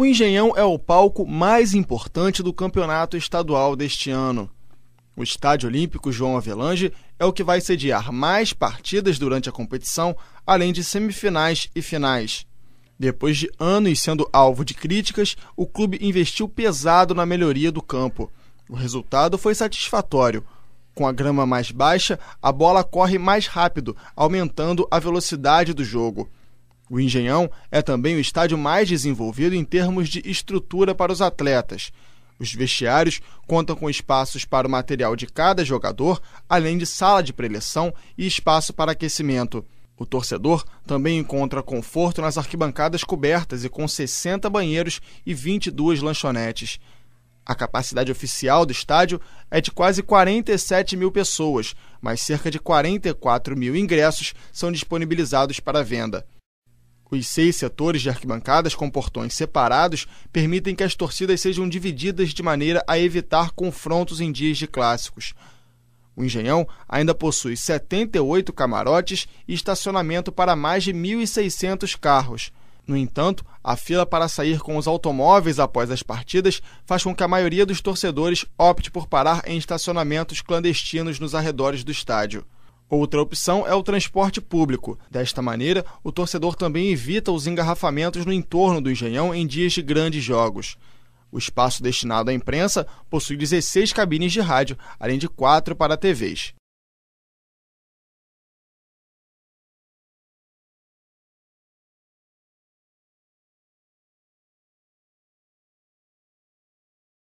o Engenhão é o palco mais importante do campeonato estadual deste ano. O Estádio Olímpico João Avelange é o que vai sediar mais partidas durante a competição, além de semifinais e finais. Depois de anos sendo alvo de críticas, o clube investiu pesado na melhoria do campo. O resultado foi satisfatório. Com a grama mais baixa, a bola corre mais rápido, aumentando a velocidade do jogo. O Engenhão é também o estádio mais desenvolvido em termos de estrutura para os atletas. Os vestiários contam com espaços para o material de cada jogador, além de sala de preleção e espaço para aquecimento. O torcedor também encontra conforto nas arquibancadas cobertas e com 60 banheiros e 22 lanchonetes. A capacidade oficial do estádio é de quase 47 mil pessoas, mas cerca de 44 mil ingressos são disponibilizados para venda. Os seis setores de arquibancadas com portões separados permitem que as torcidas sejam divididas de maneira a evitar confrontos em dias de clássicos. O Engenhão ainda possui 78 camarotes e estacionamento para mais de 1.600 carros. No entanto, a fila para sair com os automóveis após as partidas faz com que a maioria dos torcedores opte por parar em estacionamentos clandestinos nos arredores do estádio. Outra opção é o transporte público. Desta maneira, o torcedor também evita os engarrafamentos no entorno do Engenhão em dias de grandes jogos. O espaço destinado à imprensa possui 16 cabines de rádio, além de quatro para TVs.